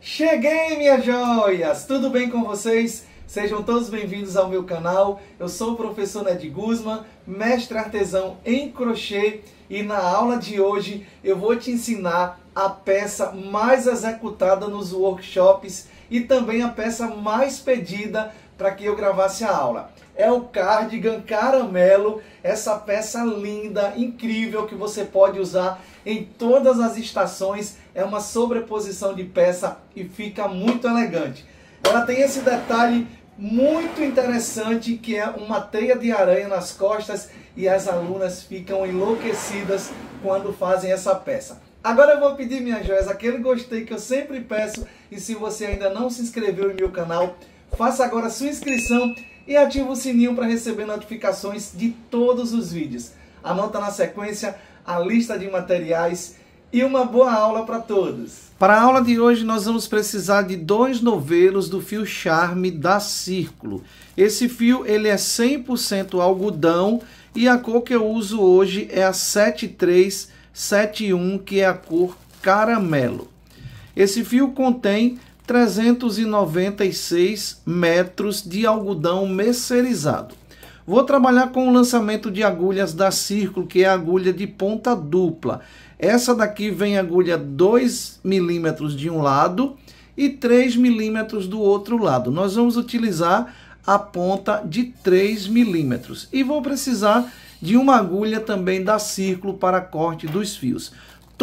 Cheguei, minhas joias! Tudo bem com vocês? Sejam todos bem-vindos ao meu canal. Eu sou o professor Ned Guzman, mestre artesão em crochê, e na aula de hoje eu vou te ensinar a peça mais executada nos workshops e também a peça mais pedida para que eu gravasse a aula. É o cardigan caramelo, essa peça linda, incrível que você pode usar em todas as estações. É uma sobreposição de peça e fica muito elegante. Ela tem esse detalhe muito interessante que é uma teia de aranha nas costas e as alunas ficam enlouquecidas quando fazem essa peça. Agora eu vou pedir, minhas joias, aquele gostei que eu sempre peço e se você ainda não se inscreveu em meu canal, Faça agora sua inscrição e ative o sininho para receber notificações de todos os vídeos. Anota na sequência a lista de materiais e uma boa aula para todos. Para a aula de hoje nós vamos precisar de dois novelos do fio charme da Círculo. Esse fio ele é 100% algodão e a cor que eu uso hoje é a 7371, que é a cor caramelo. Esse fio contém 396 metros de algodão mercerizado. Vou trabalhar com o lançamento de agulhas da Círculo, que é agulha de ponta dupla. Essa daqui vem agulha 2 milímetros de um lado e 3 milímetros do outro lado. Nós vamos utilizar a ponta de 3 milímetros. E vou precisar de uma agulha também da Círculo para corte dos fios.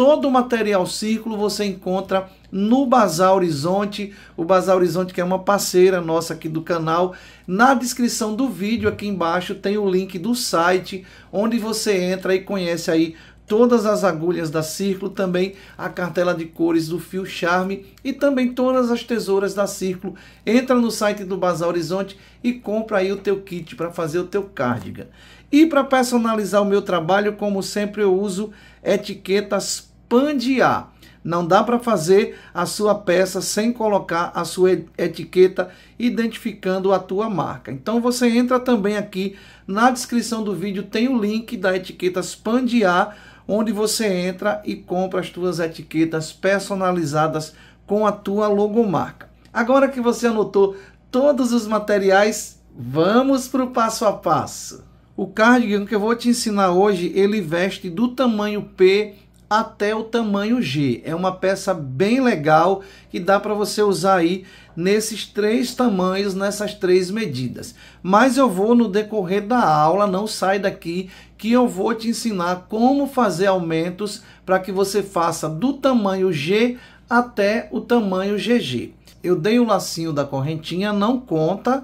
Todo o material círculo você encontra no Bazar Horizonte, o Bazar Horizonte que é uma parceira nossa aqui do canal. Na descrição do vídeo aqui embaixo tem o link do site onde você entra e conhece aí todas as agulhas da Círculo, também a cartela de cores do fio Charme e também todas as tesouras da Círculo. Entra no site do Bazar Horizonte e compra aí o teu kit para fazer o teu cardigan. E para personalizar o meu trabalho, como sempre eu uso etiquetas pandear. Não dá para fazer a sua peça sem colocar a sua etiqueta identificando a tua marca. Então você entra também aqui na descrição do vídeo, tem o link da etiqueta Spandiar, onde você entra e compra as tuas etiquetas personalizadas com a tua logomarca. Agora que você anotou todos os materiais, vamos para o passo a passo. O cardigan que eu vou te ensinar hoje, ele veste do tamanho P até o tamanho G. É uma peça bem legal que dá para você usar aí nesses três tamanhos, nessas três medidas. Mas eu vou no decorrer da aula, não sai daqui, que eu vou te ensinar como fazer aumentos para que você faça do tamanho G até o tamanho GG. Eu dei o lacinho da correntinha, não conta.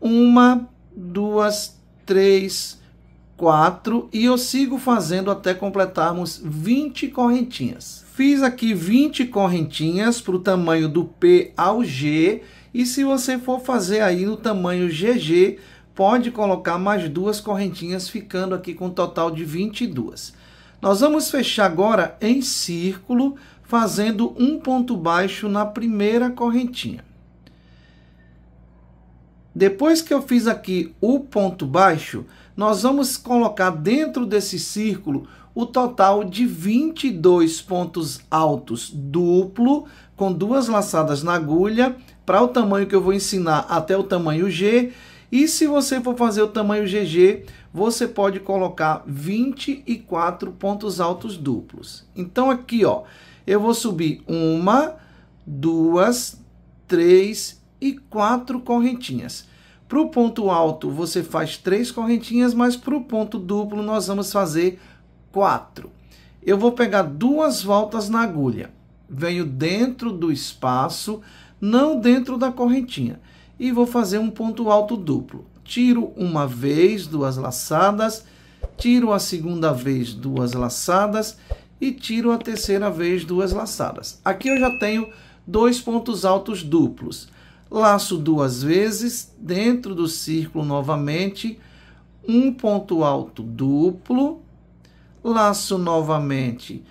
Uma, duas, três, 4 e eu sigo fazendo até completarmos 20 correntinhas. Fiz aqui 20 correntinhas para o tamanho do P ao G e se você for fazer aí no tamanho GG, pode colocar mais duas correntinhas, ficando aqui com um total de 22. Nós vamos fechar agora em círculo, fazendo um ponto baixo na primeira correntinha. Depois que eu fiz aqui o ponto baixo, nós vamos colocar dentro desse círculo o total de 22 pontos altos duplo, com duas laçadas na agulha, para o tamanho que eu vou ensinar até o tamanho G. E se você for fazer o tamanho GG, você pode colocar 24 pontos altos duplos. Então aqui, ó, eu vou subir uma, duas, três e quatro correntinhas. Para o ponto alto, você faz três correntinhas, mas para o ponto duplo, nós vamos fazer quatro. Eu vou pegar duas voltas na agulha. Venho dentro do espaço, não dentro da correntinha. E vou fazer um ponto alto duplo. Tiro uma vez, duas laçadas. Tiro a segunda vez, duas laçadas. E tiro a terceira vez, duas laçadas. Aqui eu já tenho dois pontos altos duplos laço duas vezes, dentro do círculo novamente, um ponto alto duplo, laço novamente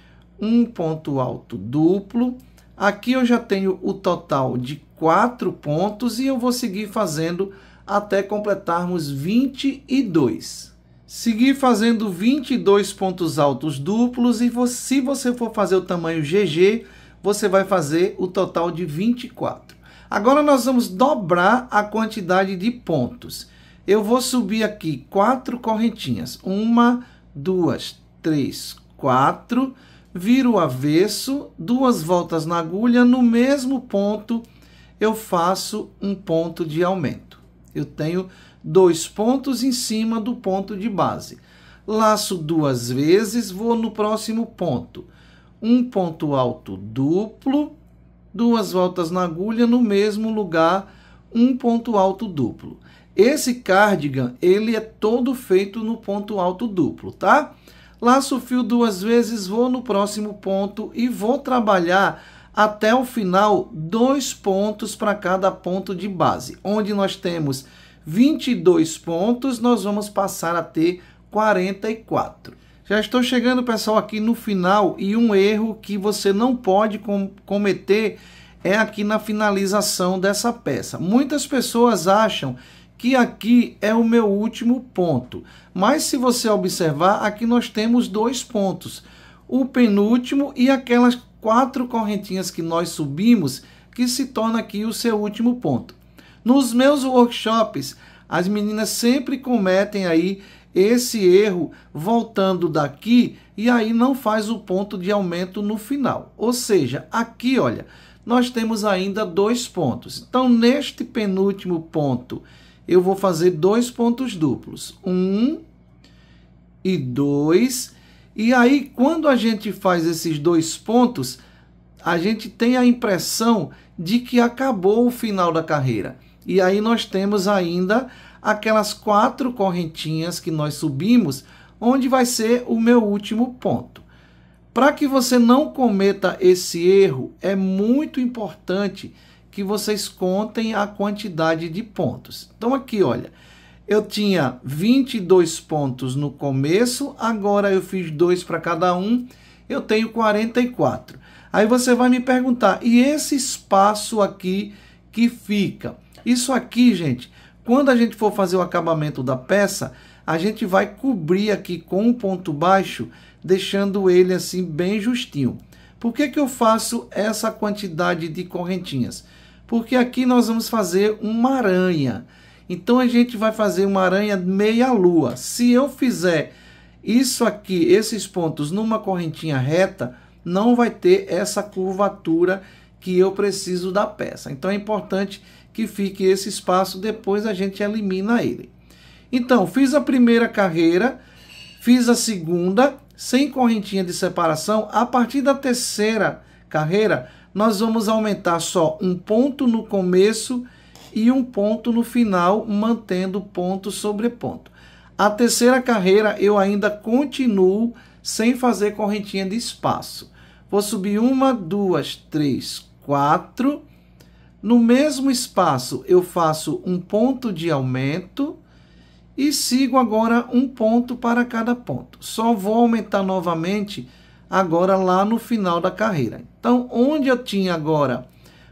um ponto alto duplo. Aqui eu já tenho o total de quatro pontos e eu vou seguir fazendo até completarmos 22. Seguir fazendo 22 pontos altos duplos e você, se você for fazer o tamanho GG, você vai fazer o total de 24. Agora nós vamos dobrar a quantidade de pontos. Eu vou subir aqui quatro correntinhas. Uma, duas, três, quatro. Viro o avesso, duas voltas na agulha. No mesmo ponto, eu faço um ponto de aumento. Eu tenho dois pontos em cima do ponto de base. Laço duas vezes, vou no próximo ponto. Um ponto alto duplo duas voltas na agulha no mesmo lugar, um ponto alto duplo. Esse cardigan, ele é todo feito no ponto alto duplo, tá? Laço o fio duas vezes, vou no próximo ponto e vou trabalhar até o final dois pontos para cada ponto de base. Onde nós temos 22 pontos, nós vamos passar a ter 44. Já estou chegando, pessoal, aqui no final e um erro que você não pode com cometer é aqui na finalização dessa peça. Muitas pessoas acham que aqui é o meu último ponto, mas se você observar, aqui nós temos dois pontos, o penúltimo e aquelas quatro correntinhas que nós subimos, que se torna aqui o seu último ponto. Nos meus workshops, as meninas sempre cometem aí esse erro voltando daqui e aí não faz o ponto de aumento no final. Ou seja, aqui, olha, nós temos ainda dois pontos. Então, neste penúltimo ponto, eu vou fazer dois pontos duplos. Um e dois. E aí, quando a gente faz esses dois pontos, a gente tem a impressão de que acabou o final da carreira. E aí nós temos ainda aquelas quatro correntinhas que nós subimos, onde vai ser o meu último ponto. Para que você não cometa esse erro, é muito importante que vocês contem a quantidade de pontos. Então aqui, olha, eu tinha 22 pontos no começo, agora eu fiz dois para cada um, eu tenho 44. Aí você vai me perguntar, e esse espaço aqui que fica? Isso aqui, gente, quando a gente for fazer o acabamento da peça, a gente vai cobrir aqui com um ponto baixo, deixando ele assim bem justinho. Por que, que eu faço essa quantidade de correntinhas? Porque aqui nós vamos fazer uma aranha. Então a gente vai fazer uma aranha meia lua. Se eu fizer isso aqui, esses pontos numa correntinha reta, não vai ter essa curvatura que eu preciso da peça. Então é importante que fique esse espaço, depois a gente elimina ele. Então, fiz a primeira carreira, fiz a segunda, sem correntinha de separação. A partir da terceira carreira, nós vamos aumentar só um ponto no começo e um ponto no final, mantendo ponto sobre ponto. A terceira carreira, eu ainda continuo sem fazer correntinha de espaço. Vou subir uma, duas, três, quatro no mesmo espaço, eu faço um ponto de aumento e sigo agora um ponto para cada ponto. Só vou aumentar novamente agora lá no final da carreira. Então, onde eu tinha agora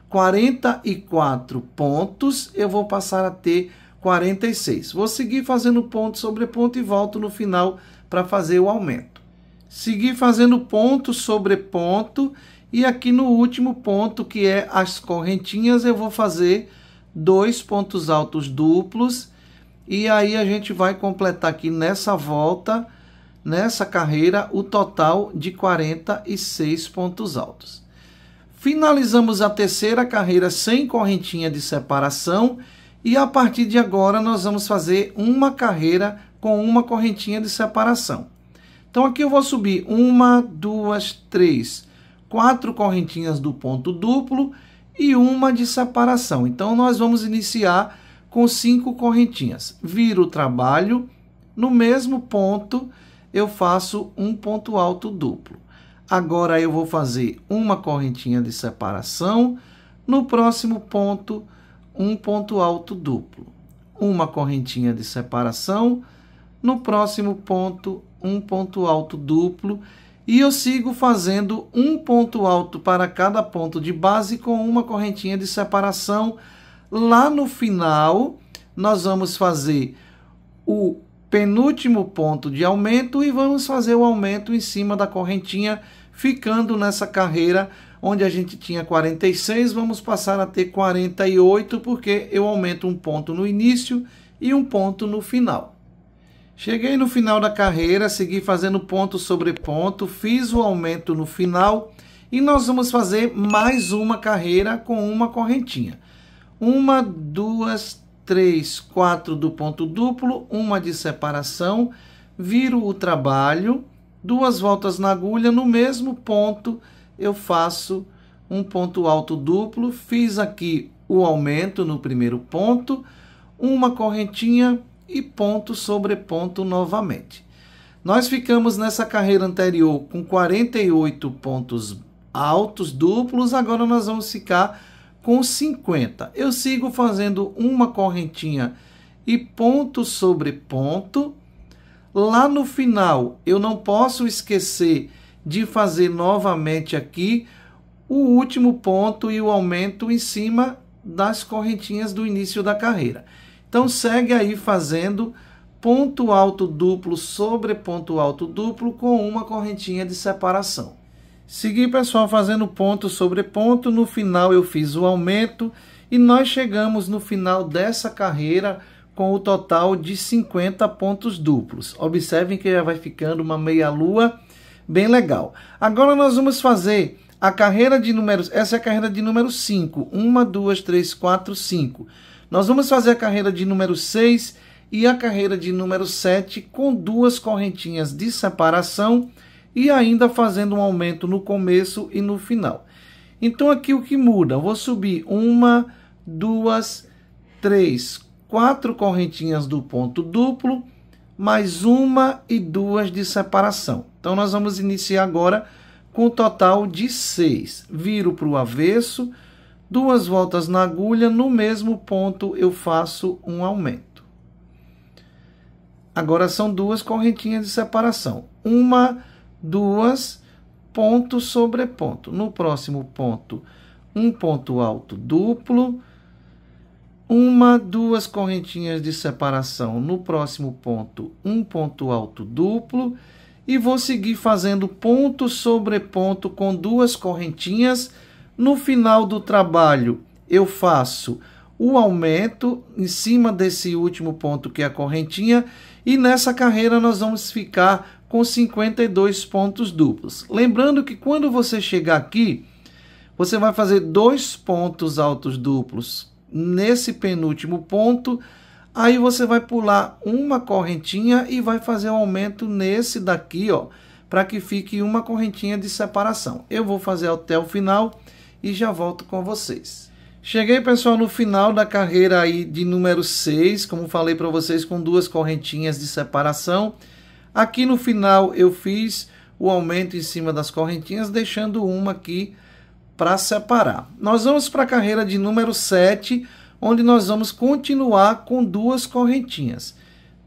44 pontos, eu vou passar a ter 46. Vou seguir fazendo ponto sobre ponto e volto no final para fazer o aumento. Seguir fazendo ponto sobre ponto e aqui no último ponto, que é as correntinhas, eu vou fazer dois pontos altos duplos. E aí a gente vai completar aqui nessa volta, nessa carreira, o total de 46 pontos altos. Finalizamos a terceira carreira sem correntinha de separação. E a partir de agora nós vamos fazer uma carreira com uma correntinha de separação. Então aqui eu vou subir uma, duas, três quatro correntinhas do ponto duplo e uma de separação. Então, nós vamos iniciar com cinco correntinhas. Viro o trabalho, no mesmo ponto eu faço um ponto alto duplo. Agora eu vou fazer uma correntinha de separação, no próximo ponto um ponto alto duplo. Uma correntinha de separação, no próximo ponto um ponto alto duplo e eu sigo fazendo um ponto alto para cada ponto de base com uma correntinha de separação. Lá no final, nós vamos fazer o penúltimo ponto de aumento e vamos fazer o aumento em cima da correntinha, ficando nessa carreira onde a gente tinha 46, vamos passar a ter 48, porque eu aumento um ponto no início e um ponto no final. Cheguei no final da carreira, segui fazendo ponto sobre ponto, fiz o aumento no final e nós vamos fazer mais uma carreira com uma correntinha. Uma, duas, três, quatro do ponto duplo, uma de separação, viro o trabalho, duas voltas na agulha, no mesmo ponto eu faço um ponto alto duplo, fiz aqui o aumento no primeiro ponto, uma correntinha, e ponto sobre ponto novamente. Nós ficamos nessa carreira anterior com 48 pontos altos duplos, agora nós vamos ficar com 50. Eu sigo fazendo uma correntinha e ponto sobre ponto. Lá no final, eu não posso esquecer de fazer novamente aqui o último ponto e o aumento em cima das correntinhas do início da carreira. Então segue aí fazendo ponto alto duplo sobre ponto alto duplo com uma correntinha de separação. Segui, pessoal, fazendo ponto sobre ponto, no final eu fiz o aumento e nós chegamos no final dessa carreira com o total de 50 pontos duplos. Observem que já vai ficando uma meia lua bem legal. Agora nós vamos fazer a carreira de números, essa é a carreira de número 5, 1, 2, 3, 4, 5. Nós vamos fazer a carreira de número 6 e a carreira de número 7 com duas correntinhas de separação e ainda fazendo um aumento no começo e no final. Então aqui o que muda? Eu vou subir uma, duas, três, quatro correntinhas do ponto duplo, mais uma e duas de separação. Então nós vamos iniciar agora com um total de seis. Viro para o avesso duas voltas na agulha, no mesmo ponto eu faço um aumento. Agora são duas correntinhas de separação. Uma, duas, ponto sobre ponto. No próximo ponto, um ponto alto duplo. Uma, duas correntinhas de separação. No próximo ponto, um ponto alto duplo. E vou seguir fazendo ponto sobre ponto com duas correntinhas no final do trabalho, eu faço o aumento em cima desse último ponto que é a correntinha e nessa carreira nós vamos ficar com 52 pontos duplos. Lembrando que quando você chegar aqui, você vai fazer dois pontos altos duplos nesse penúltimo ponto, aí você vai pular uma correntinha e vai fazer o um aumento nesse daqui, ó, para que fique uma correntinha de separação. Eu vou fazer até o final e já volto com vocês. Cheguei, pessoal, no final da carreira aí de número 6, como falei para vocês, com duas correntinhas de separação. Aqui no final eu fiz o aumento em cima das correntinhas, deixando uma aqui para separar. Nós vamos para a carreira de número 7, onde nós vamos continuar com duas correntinhas.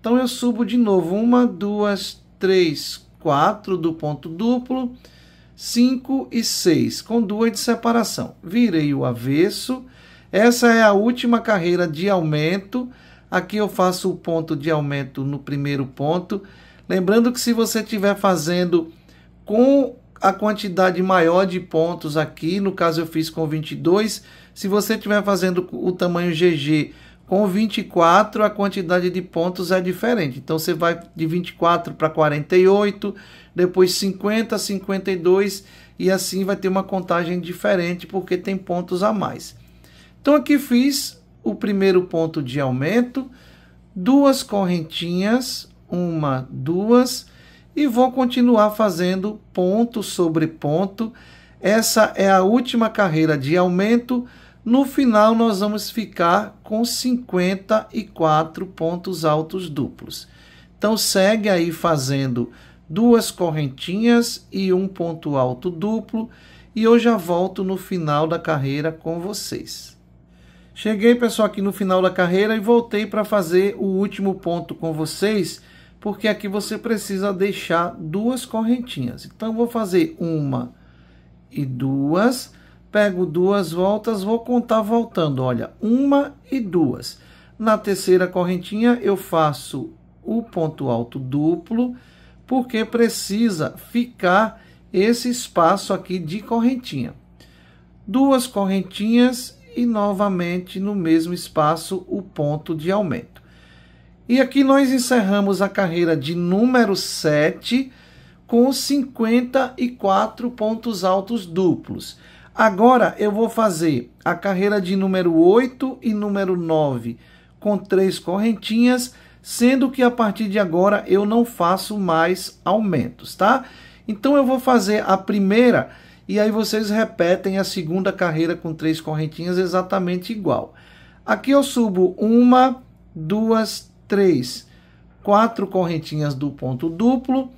Então eu subo de novo, uma, duas, três, quatro do ponto duplo, 5 e 6, com duas de separação. Virei o avesso. Essa é a última carreira de aumento. Aqui eu faço o ponto de aumento no primeiro ponto. Lembrando que se você estiver fazendo com a quantidade maior de pontos aqui, no caso eu fiz com 22, se você estiver fazendo o tamanho GG com 24, a quantidade de pontos é diferente. Então você vai de 24 para 48, depois 50, 52 e assim vai ter uma contagem diferente porque tem pontos a mais. Então aqui fiz o primeiro ponto de aumento, duas correntinhas, uma, duas, e vou continuar fazendo ponto sobre ponto. Essa é a última carreira de aumento. No final, nós vamos ficar com 54 pontos altos duplos. Então, segue aí fazendo duas correntinhas e um ponto alto duplo, e eu já volto no final da carreira com vocês. Cheguei, pessoal, aqui no final da carreira e voltei para fazer o último ponto com vocês, porque aqui você precisa deixar duas correntinhas. Então, vou fazer uma e duas, pego duas voltas, vou contar voltando, olha, uma e duas. Na terceira correntinha, eu faço o ponto alto duplo, porque precisa ficar esse espaço aqui de correntinha. Duas correntinhas e novamente no mesmo espaço o ponto de aumento. E aqui nós encerramos a carreira de número 7 com 54 pontos altos duplos. Agora eu vou fazer a carreira de número 8 e número 9 com três correntinhas sendo que a partir de agora eu não faço mais aumentos, tá? Então eu vou fazer a primeira e aí vocês repetem a segunda carreira com três correntinhas exatamente igual. Aqui eu subo uma, duas, três, quatro correntinhas do ponto duplo,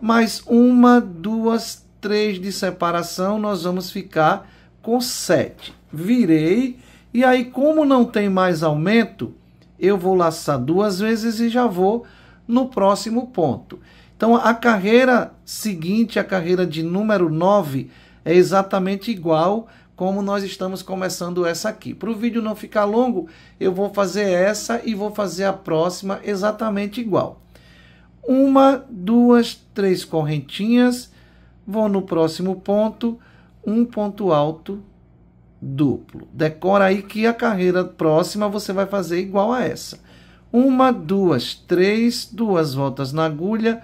mais uma, duas, três de separação, nós vamos ficar com sete. Virei, e aí como não tem mais aumento, eu vou laçar duas vezes e já vou no próximo ponto. Então a carreira seguinte, a carreira de número 9, é exatamente igual como nós estamos começando essa aqui. Para o vídeo não ficar longo, eu vou fazer essa e vou fazer a próxima exatamente igual. Uma, duas, três correntinhas, vou no próximo ponto, um ponto alto duplo. Decora aí que a carreira próxima você vai fazer igual a essa. Uma, duas, três, duas voltas na agulha.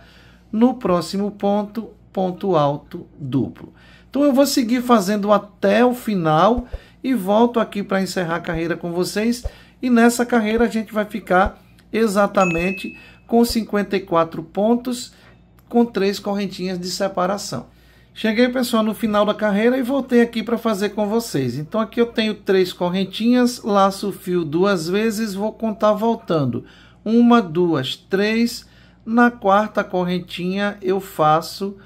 No próximo ponto, ponto alto duplo. Então eu vou seguir fazendo até o final e volto aqui para encerrar a carreira com vocês. E nessa carreira a gente vai ficar exatamente com 54 pontos com três correntinhas de separação. Cheguei, pessoal, no final da carreira e voltei aqui para fazer com vocês. Então aqui eu tenho três correntinhas, laço o fio duas vezes, vou contar voltando. Uma, duas, três. Na quarta correntinha eu faço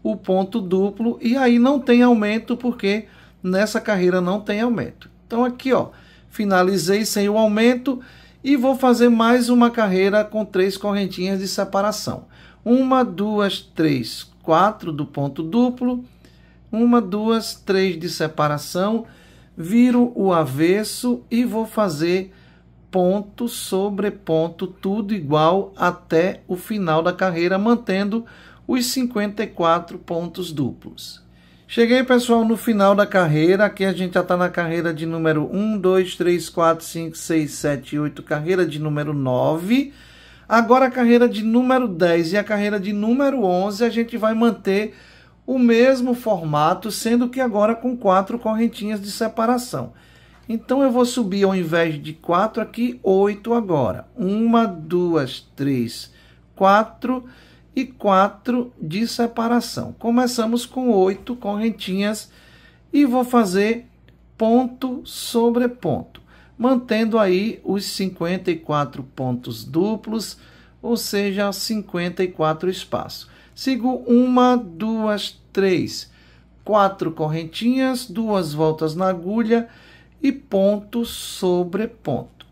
o ponto duplo e aí não tem aumento porque nessa carreira não tem aumento. Então aqui, ó, finalizei sem o aumento e vou fazer mais uma carreira com três correntinhas de separação. Uma, duas, três, quatro do ponto duplo, uma, duas, três de separação, viro o avesso e vou fazer ponto sobre ponto, tudo igual até o final da carreira, mantendo os 54 pontos duplos. Cheguei, pessoal, no final da carreira. Aqui a gente já está na carreira de número 1, 2, 3, 4, 5, 6, 7, 8, carreira de número 9. Agora a carreira de número 10 e a carreira de número 11 a gente vai manter o mesmo formato, sendo que agora com quatro correntinhas de separação. Então eu vou subir ao invés de 4 aqui, 8 agora. 1, 2, 3, 4 e 4 de separação. Começamos com 8 correntinhas e vou fazer ponto sobre ponto mantendo aí os 54 pontos duplos, ou seja, 54 espaços. Sigo uma, duas, três, quatro correntinhas, duas voltas na agulha e ponto sobre ponto.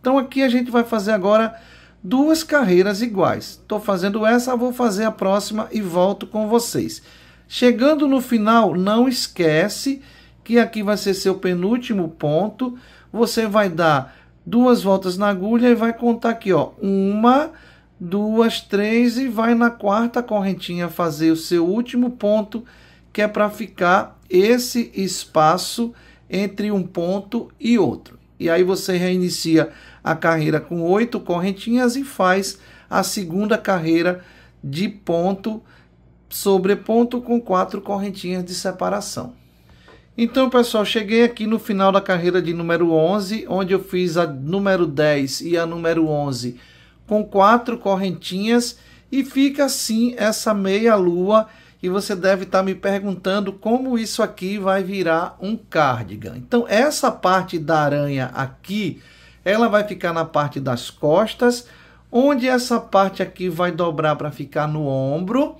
Então aqui a gente vai fazer agora duas carreiras iguais. Estou fazendo essa, vou fazer a próxima e volto com vocês. Chegando no final, não esquece que aqui vai ser seu penúltimo ponto você vai dar duas voltas na agulha e vai contar aqui, ó, uma, duas, três e vai na quarta correntinha fazer o seu último ponto, que é para ficar esse espaço entre um ponto e outro. E aí você reinicia a carreira com oito correntinhas e faz a segunda carreira de ponto sobre ponto com quatro correntinhas de separação. Então, pessoal, cheguei aqui no final da carreira de número 11, onde eu fiz a número 10 e a número 11 com quatro correntinhas e fica assim essa meia lua e você deve estar tá me perguntando como isso aqui vai virar um cardigan. Então, essa parte da aranha aqui, ela vai ficar na parte das costas, onde essa parte aqui vai dobrar para ficar no ombro,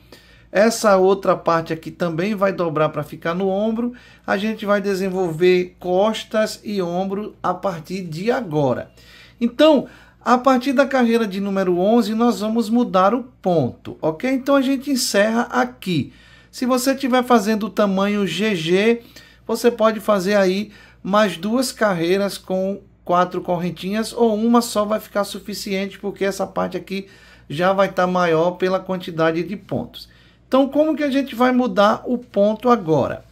essa outra parte aqui também vai dobrar para ficar no ombro. A gente vai desenvolver costas e ombro a partir de agora. Então, a partir da carreira de número 11, nós vamos mudar o ponto, ok? Então, a gente encerra aqui. Se você estiver fazendo o tamanho GG, você pode fazer aí mais duas carreiras com quatro correntinhas ou uma só vai ficar suficiente porque essa parte aqui já vai estar tá maior pela quantidade de pontos. Então, como que a gente vai mudar o ponto agora?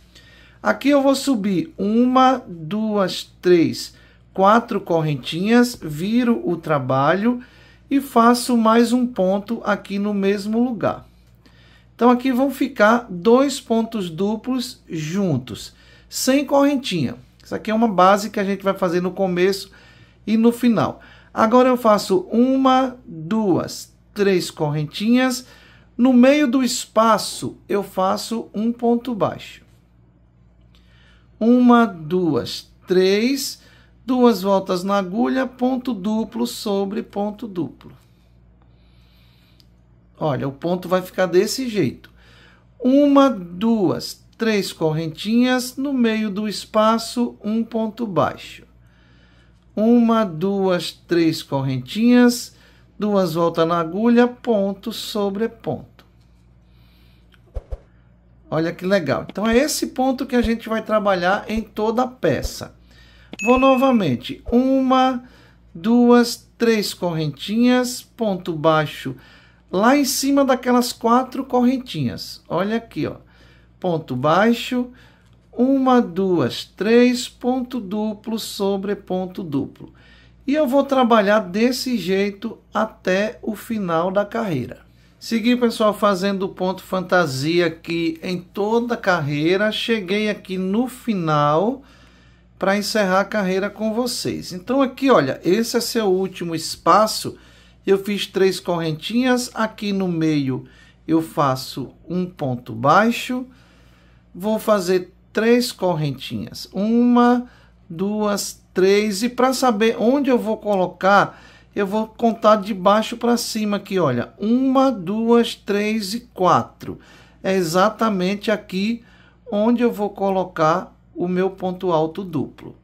Aqui eu vou subir uma, duas, três, quatro correntinhas, viro o trabalho e faço mais um ponto aqui no mesmo lugar. Então, aqui vão ficar dois pontos duplos juntos, sem correntinha. Isso aqui é uma base que a gente vai fazer no começo e no final. Agora, eu faço uma, duas, três correntinhas, no meio do espaço, eu faço um ponto baixo. Uma, duas, três, duas voltas na agulha, ponto duplo sobre ponto duplo. Olha, o ponto vai ficar desse jeito. Uma, duas, três correntinhas, no meio do espaço, um ponto baixo. Uma, duas, três correntinhas, duas voltas na agulha, ponto sobre ponto. Olha que legal. Então é esse ponto que a gente vai trabalhar em toda a peça. Vou novamente, uma, duas, três correntinhas, ponto baixo, lá em cima daquelas quatro correntinhas. Olha aqui, ó. Ponto baixo, uma, duas, três, ponto duplo sobre ponto duplo. E eu vou trabalhar desse jeito até o final da carreira. Seguir, pessoal, fazendo o ponto fantasia aqui em toda a carreira. Cheguei aqui no final para encerrar a carreira com vocês. Então aqui, olha, esse é seu último espaço. Eu fiz três correntinhas, aqui no meio eu faço um ponto baixo. Vou fazer três correntinhas. Uma, duas, 3 e para saber onde eu vou colocar, eu vou contar de baixo para cima aqui, olha. 1, 2, 3 e 4. É exatamente aqui onde eu vou colocar o meu ponto alto duplo.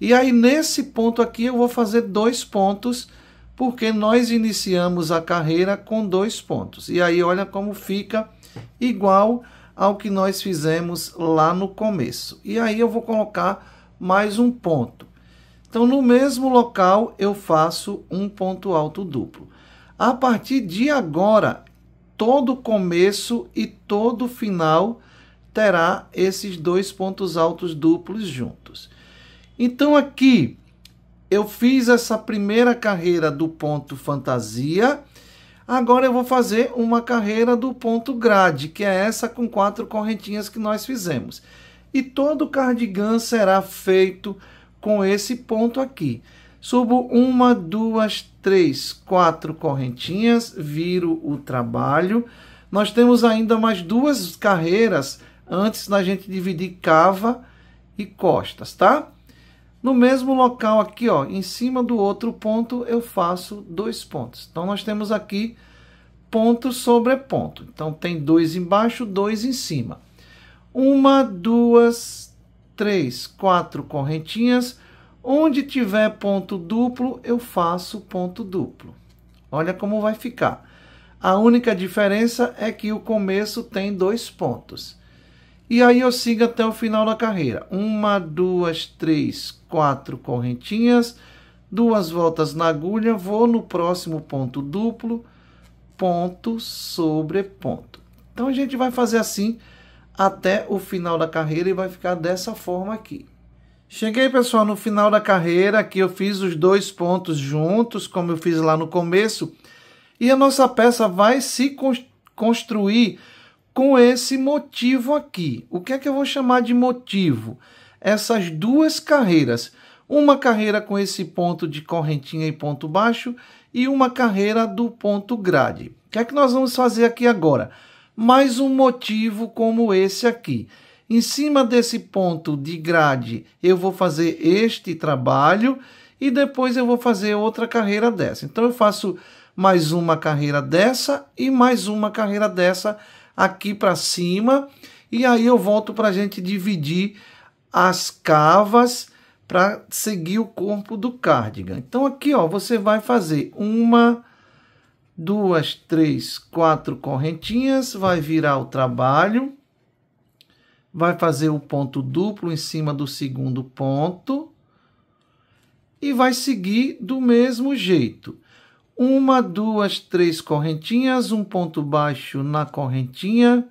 E aí nesse ponto aqui eu vou fazer dois pontos, porque nós iniciamos a carreira com dois pontos. E aí olha como fica igual ao que nós fizemos lá no começo. E aí eu vou colocar mais um ponto. Então, no mesmo local, eu faço um ponto alto duplo. A partir de agora, todo começo e todo final terá esses dois pontos altos duplos juntos. Então, aqui, eu fiz essa primeira carreira do ponto fantasia. Agora eu vou fazer uma carreira do ponto grade, que é essa com quatro correntinhas que nós fizemos. E todo o cardigan será feito com esse ponto aqui. Subo uma, duas, três, quatro correntinhas, viro o trabalho. Nós temos ainda mais duas carreiras antes da gente dividir cava e costas, tá? No mesmo local aqui, ó, em cima do outro ponto, eu faço dois pontos. Então, nós temos aqui ponto sobre ponto. Então, tem dois embaixo, dois em cima. Uma, duas, três, quatro correntinhas. Onde tiver ponto duplo, eu faço ponto duplo. Olha como vai ficar. A única diferença é que o começo tem dois pontos. E aí eu sigo até o final da carreira. Uma, duas, três, quatro correntinhas, duas voltas na agulha, vou no próximo ponto duplo, ponto sobre ponto. Então a gente vai fazer assim até o final da carreira e vai ficar dessa forma aqui. Cheguei, pessoal, no final da carreira, aqui eu fiz os dois pontos juntos, como eu fiz lá no começo, e a nossa peça vai se construir com esse motivo aqui. O que é que eu vou chamar de motivo? Essas duas carreiras. Uma carreira com esse ponto de correntinha e ponto baixo e uma carreira do ponto grade. O que é que nós vamos fazer aqui agora? mais um motivo como esse aqui. Em cima desse ponto de grade, eu vou fazer este trabalho e depois eu vou fazer outra carreira dessa. Então eu faço mais uma carreira dessa e mais uma carreira dessa aqui para cima. E aí eu volto para a gente dividir as cavas para seguir o corpo do cardigan. Então aqui ó, você vai fazer uma, duas, três, quatro correntinhas, vai virar o trabalho, vai fazer o ponto duplo em cima do segundo ponto e vai seguir do mesmo jeito. Uma, duas, três correntinhas, um ponto baixo na correntinha,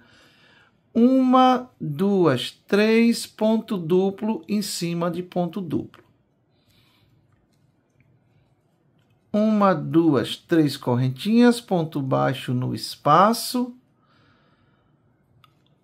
uma, duas, três, ponto duplo em cima de ponto duplo. uma, duas, três correntinhas, ponto baixo no espaço,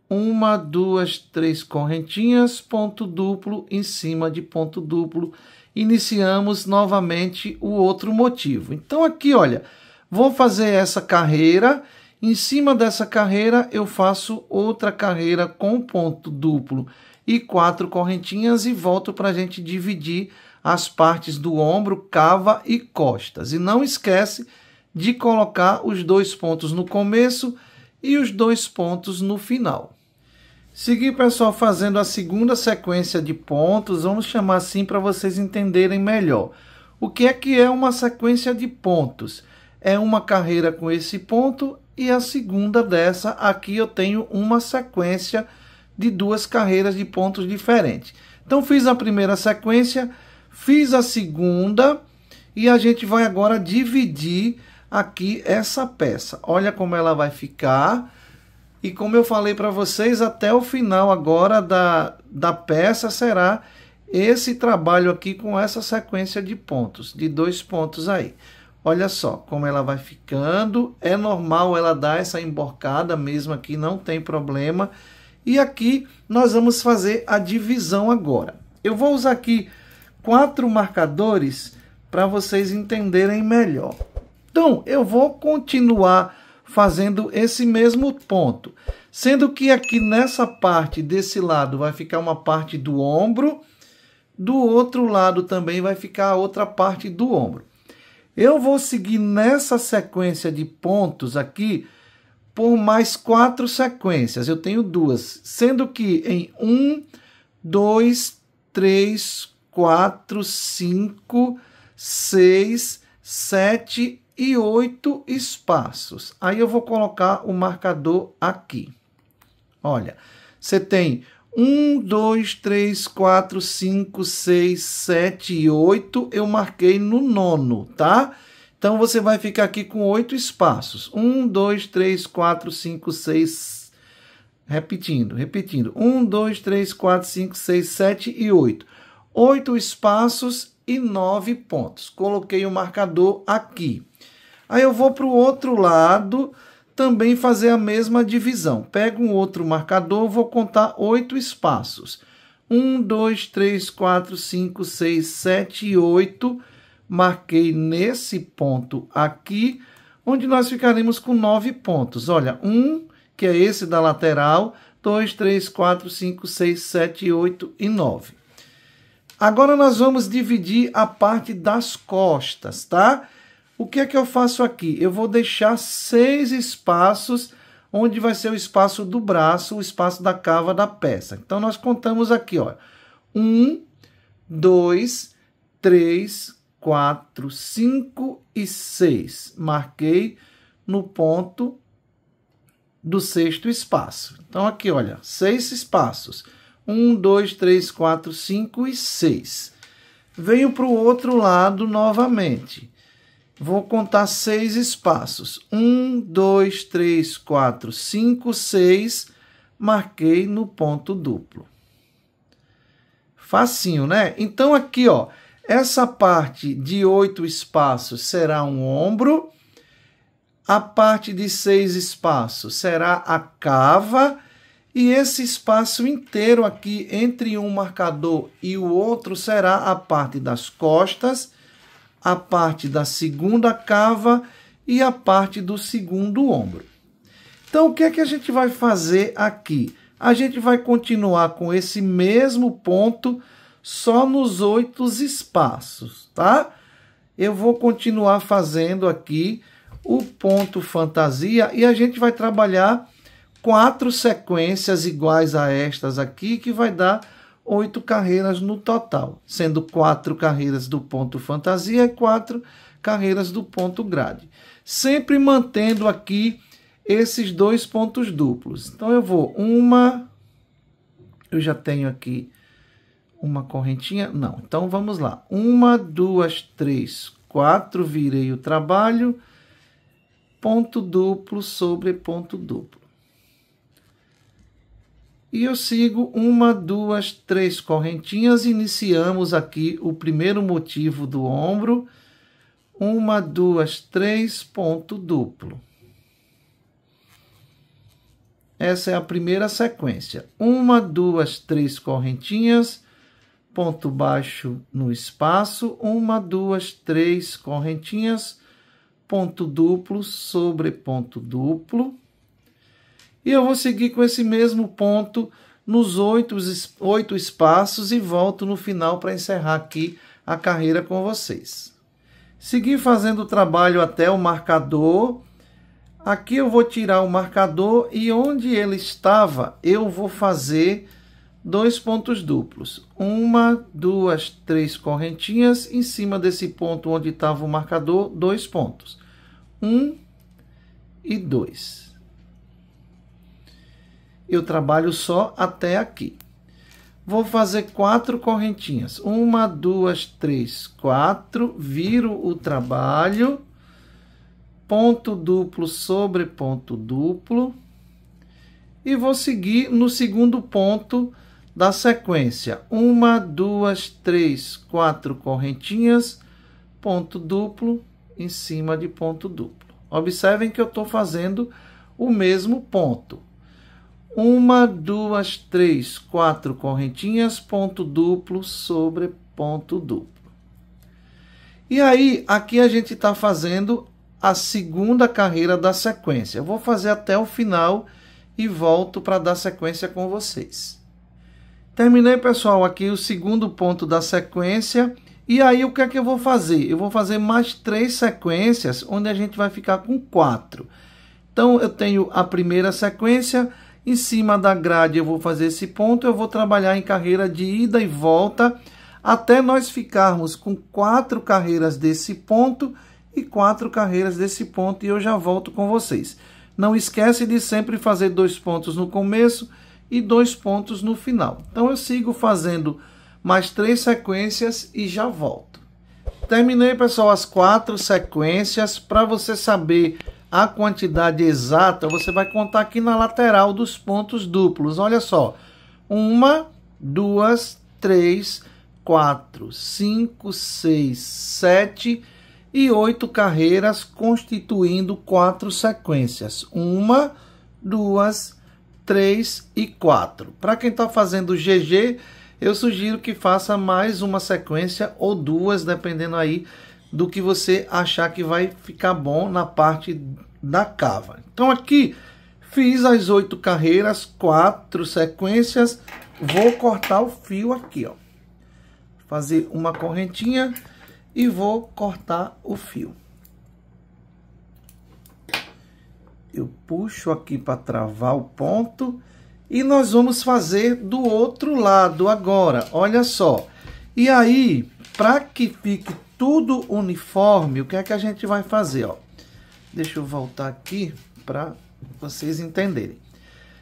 uma, duas, três correntinhas, ponto duplo em cima de ponto duplo. Iniciamos novamente o outro motivo. Então, aqui, olha, vou fazer essa carreira. Em cima dessa carreira, eu faço outra carreira com ponto duplo e quatro correntinhas e volto para a gente dividir as partes do ombro, cava e costas. E não esquece de colocar os dois pontos no começo e os dois pontos no final. Seguir, pessoal, fazendo a segunda sequência de pontos, vamos chamar assim para vocês entenderem melhor. O que é que é uma sequência de pontos? É uma carreira com esse ponto e a segunda dessa, aqui eu tenho uma sequência de duas carreiras de pontos diferentes. Então, fiz a primeira sequência, Fiz a segunda e a gente vai agora dividir aqui essa peça. Olha como ela vai ficar. E como eu falei para vocês, até o final agora da, da peça será esse trabalho aqui com essa sequência de pontos, de dois pontos aí. Olha só como ela vai ficando. É normal ela dar essa emborcada mesmo aqui, não tem problema. E aqui nós vamos fazer a divisão agora. Eu vou usar aqui quatro marcadores para vocês entenderem melhor. Então, eu vou continuar fazendo esse mesmo ponto, sendo que aqui nessa parte desse lado vai ficar uma parte do ombro, do outro lado também vai ficar a outra parte do ombro. Eu vou seguir nessa sequência de pontos aqui por mais quatro sequências. Eu tenho duas, sendo que em um, dois, três, 4, 5, 6, 7 e 8 espaços. Aí eu vou colocar o marcador aqui. Olha, você tem 1, 2, 3, 4, 5, 6, 7 e 8. Eu marquei no nono, tá? Então, você vai ficar aqui com oito espaços. 1, 2, 3, 4, 5, 6, Repetindo, repetindo. 1, 2, 3, 4, 5, 6, 7 e 8 oito espaços e nove pontos. Coloquei o marcador aqui. Aí eu vou para o outro lado também fazer a mesma divisão. Pego um outro marcador, vou contar oito espaços. Um, dois, três, quatro, cinco, seis, sete e oito. Marquei nesse ponto aqui, onde nós ficaremos com nove pontos. Olha, um, que é esse da lateral, dois, três, quatro, cinco, seis, sete, oito e nove. Agora nós vamos dividir a parte das costas, tá? O que é que eu faço aqui? Eu vou deixar seis espaços, onde vai ser o espaço do braço, o espaço da cava da peça. Então nós contamos aqui, ó. Um, dois, três, quatro, cinco e seis. Marquei no ponto do sexto espaço. Então aqui, olha, seis espaços 1, 2, 3, 4, 5 e 6. Venho para o outro lado novamente. Vou contar seis espaços. 1, 2, 3, 4, 5, 6. Marquei no ponto duplo. Facinho, né? Então aqui, ó, essa parte de oito espaços será um ombro. A parte de seis espaços será a cava e esse espaço inteiro aqui entre um marcador e o outro será a parte das costas, a parte da segunda cava e a parte do segundo ombro. Então, o que é que a gente vai fazer aqui? A gente vai continuar com esse mesmo ponto, só nos oito espaços, tá? Eu vou continuar fazendo aqui o ponto fantasia e a gente vai trabalhar quatro sequências iguais a estas aqui, que vai dar oito carreiras no total, sendo quatro carreiras do ponto fantasia e quatro carreiras do ponto grade. Sempre mantendo aqui esses dois pontos duplos. Então eu vou uma, eu já tenho aqui uma correntinha, não. Então vamos lá, uma, duas, três, quatro, virei o trabalho, ponto duplo sobre ponto duplo. E eu sigo uma, duas, três correntinhas. Iniciamos aqui o primeiro motivo do ombro. Uma, duas, três, ponto duplo. Essa é a primeira sequência. Uma, duas, três correntinhas. Ponto baixo no espaço. Uma, duas, três correntinhas. Ponto duplo sobre ponto duplo e eu vou seguir com esse mesmo ponto nos oito, oito espaços e volto no final para encerrar aqui a carreira com vocês. Seguir fazendo o trabalho até o marcador. Aqui eu vou tirar o marcador e onde ele estava eu vou fazer dois pontos duplos. Uma, duas, três correntinhas. Em cima desse ponto onde estava o marcador, dois pontos. Um e dois eu trabalho só até aqui. Vou fazer quatro correntinhas. Uma, duas, três, quatro. Viro o trabalho. Ponto duplo sobre ponto duplo. E vou seguir no segundo ponto da sequência. Uma, duas, três, quatro correntinhas. Ponto duplo em cima de ponto duplo. Observem que eu estou fazendo o mesmo ponto uma, duas, três, quatro correntinhas, ponto duplo sobre ponto duplo. E aí, aqui a gente está fazendo a segunda carreira da sequência. Eu vou fazer até o final e volto para dar sequência com vocês. Terminei, pessoal, aqui o segundo ponto da sequência. E aí, o que é que eu vou fazer? Eu vou fazer mais três sequências, onde a gente vai ficar com quatro. Então, eu tenho a primeira sequência, em cima da grade eu vou fazer esse ponto, eu vou trabalhar em carreira de ida e volta até nós ficarmos com quatro carreiras desse ponto e quatro carreiras desse ponto e eu já volto com vocês. Não esquece de sempre fazer dois pontos no começo e dois pontos no final. Então eu sigo fazendo mais três sequências e já volto. Terminei, pessoal, as quatro sequências para você saber a quantidade exata você vai contar aqui na lateral dos pontos duplos. Olha só, uma, duas, três, quatro, cinco, seis, sete e oito carreiras constituindo quatro sequências. Uma, duas, três e quatro. Para quem está fazendo GG, eu sugiro que faça mais uma sequência ou duas, dependendo aí do que você achar que vai ficar bom na parte da cava. Então aqui fiz as oito carreiras, quatro sequências, vou cortar o fio aqui, ó. Fazer uma correntinha e vou cortar o fio. Eu puxo aqui para travar o ponto e nós vamos fazer do outro lado agora, olha só. E aí, para que fique tudo uniforme, o que é que a gente vai fazer? Ó? Deixa eu voltar aqui para vocês entenderem.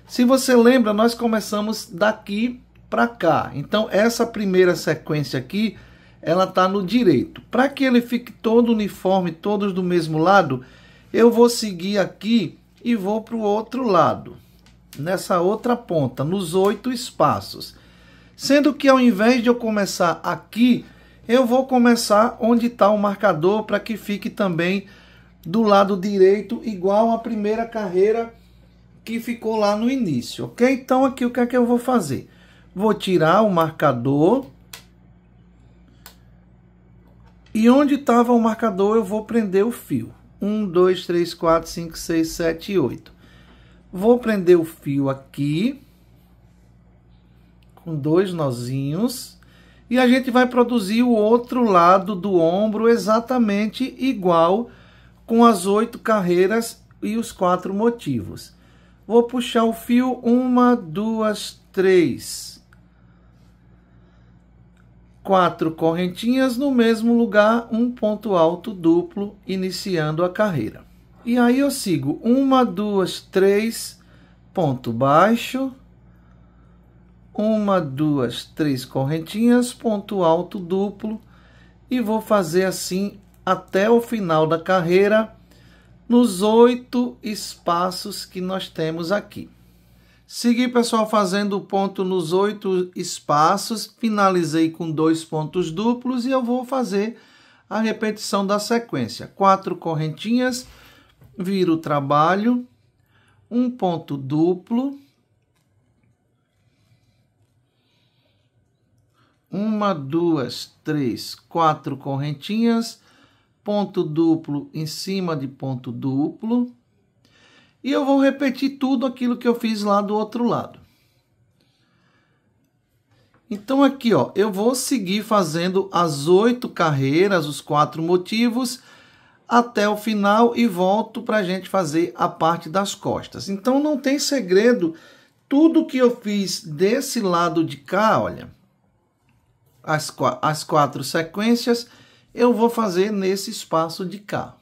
Se você lembra, nós começamos daqui para cá. Então, essa primeira sequência aqui, ela está no direito. Para que ele fique todo uniforme, todos do mesmo lado, eu vou seguir aqui e vou para o outro lado, nessa outra ponta, nos oito espaços. Sendo que ao invés de eu começar aqui, eu vou começar onde está o marcador para que fique também do lado direito, igual a primeira carreira que ficou lá no início, ok? Então aqui o que é que eu vou fazer? Vou tirar o marcador. E onde estava o marcador eu vou prender o fio. 1, 2, 3, 4, 5, 6, 7, 8. Vou prender o fio aqui. Com dois nozinhos e a gente vai produzir o outro lado do ombro exatamente igual com as oito carreiras e os quatro motivos. Vou puxar o fio uma, duas, três, quatro correntinhas no mesmo lugar, um ponto alto duplo iniciando a carreira. E aí eu sigo uma, duas, três, ponto baixo, uma, duas, três correntinhas, ponto alto duplo e vou fazer assim até o final da carreira nos oito espaços que nós temos aqui. Segui, pessoal, fazendo o ponto nos oito espaços, finalizei com dois pontos duplos e eu vou fazer a repetição da sequência. Quatro correntinhas, viro o trabalho, um ponto duplo, uma, duas, três, quatro correntinhas, ponto duplo em cima de ponto duplo. E eu vou repetir tudo aquilo que eu fiz lá do outro lado. Então aqui, ó, eu vou seguir fazendo as oito carreiras, os quatro motivos, até o final e volto para a gente fazer a parte das costas. Então não tem segredo, tudo que eu fiz desse lado de cá, olha, as, as quatro sequências, eu vou fazer nesse espaço de cá.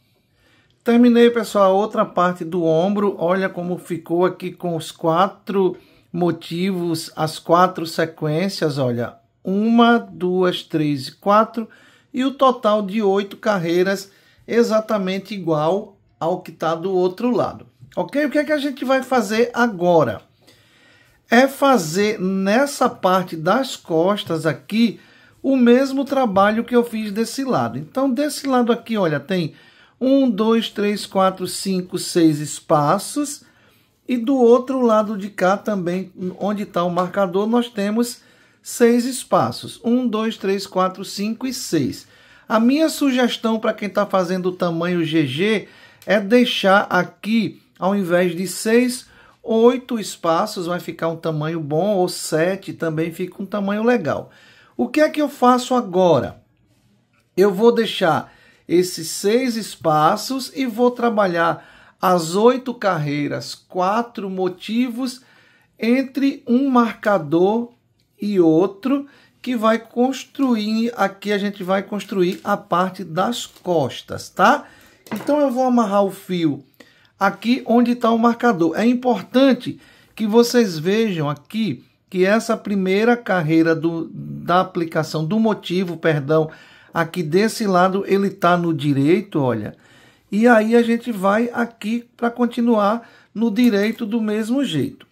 Terminei, pessoal, a outra parte do ombro. Olha como ficou aqui com os quatro motivos, as quatro sequências. Olha, uma, duas, três e quatro. E o total de oito carreiras exatamente igual ao que está do outro lado. Ok? O que, é que a gente vai fazer agora? É fazer nessa parte das costas aqui o mesmo trabalho que eu fiz desse lado. Então, desse lado aqui, olha, tem um, dois, três, quatro, cinco, seis espaços. E do outro lado de cá também, onde está o marcador, nós temos seis espaços. Um, dois, três, quatro, cinco e seis. A minha sugestão para quem está fazendo o tamanho GG é deixar aqui, ao invés de seis, oito espaços, vai ficar um tamanho bom, ou sete também fica um tamanho legal. O que é que eu faço agora? Eu vou deixar esses seis espaços e vou trabalhar as oito carreiras, quatro motivos entre um marcador e outro que vai construir, aqui a gente vai construir a parte das costas, tá? Então eu vou amarrar o fio aqui onde está o marcador. É importante que vocês vejam aqui que essa primeira carreira do, da aplicação do motivo, perdão, aqui desse lado ele está no direito, olha. E aí a gente vai aqui para continuar no direito do mesmo jeito.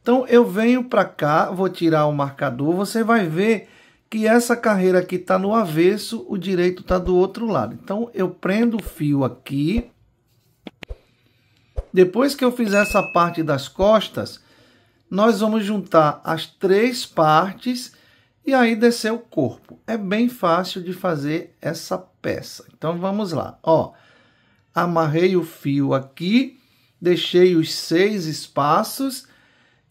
Então eu venho para cá, vou tirar o marcador, você vai ver que essa carreira aqui está no avesso, o direito está do outro lado. Então eu prendo o fio aqui. Depois que eu fizer essa parte das costas, nós vamos juntar as três partes e aí descer o corpo. É bem fácil de fazer essa peça. Então vamos lá. Ó, amarrei o fio aqui, deixei os seis espaços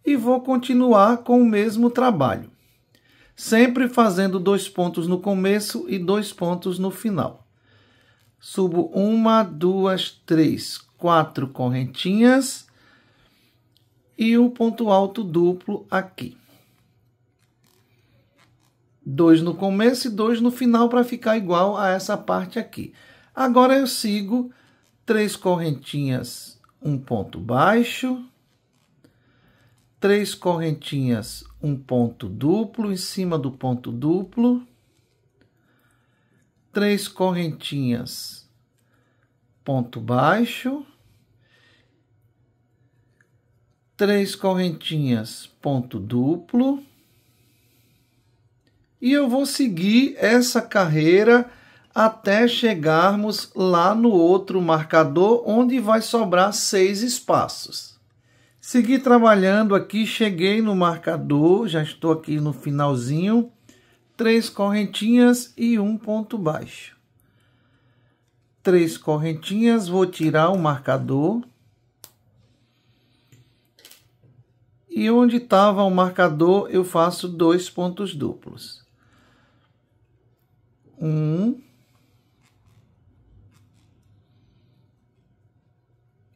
e vou continuar com o mesmo trabalho. Sempre fazendo dois pontos no começo e dois pontos no final. Subo uma, duas, três, quatro correntinhas e o ponto alto duplo aqui. Dois no começo e dois no final para ficar igual a essa parte aqui. Agora eu sigo três correntinhas, um ponto baixo, três correntinhas, um ponto duplo em cima do ponto duplo, três correntinhas, ponto baixo, três correntinhas, ponto duplo. E eu vou seguir essa carreira até chegarmos lá no outro marcador, onde vai sobrar seis espaços. Segui trabalhando aqui, cheguei no marcador, já estou aqui no finalzinho, três correntinhas e um ponto baixo. Três correntinhas, vou tirar o marcador, e onde estava o marcador eu faço dois pontos duplos. Um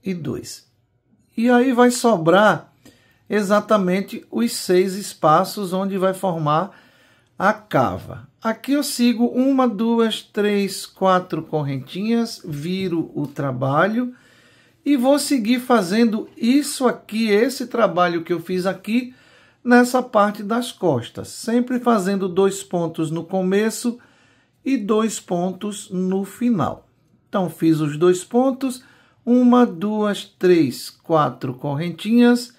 e dois. E aí vai sobrar exatamente os seis espaços onde vai formar a cava. Aqui eu sigo uma, duas, três, quatro correntinhas, viro o trabalho e vou seguir fazendo isso aqui, esse trabalho que eu fiz aqui, nessa parte das costas, sempre fazendo dois pontos no começo e dois pontos no final. Então, fiz os dois pontos, uma, duas, três, quatro correntinhas,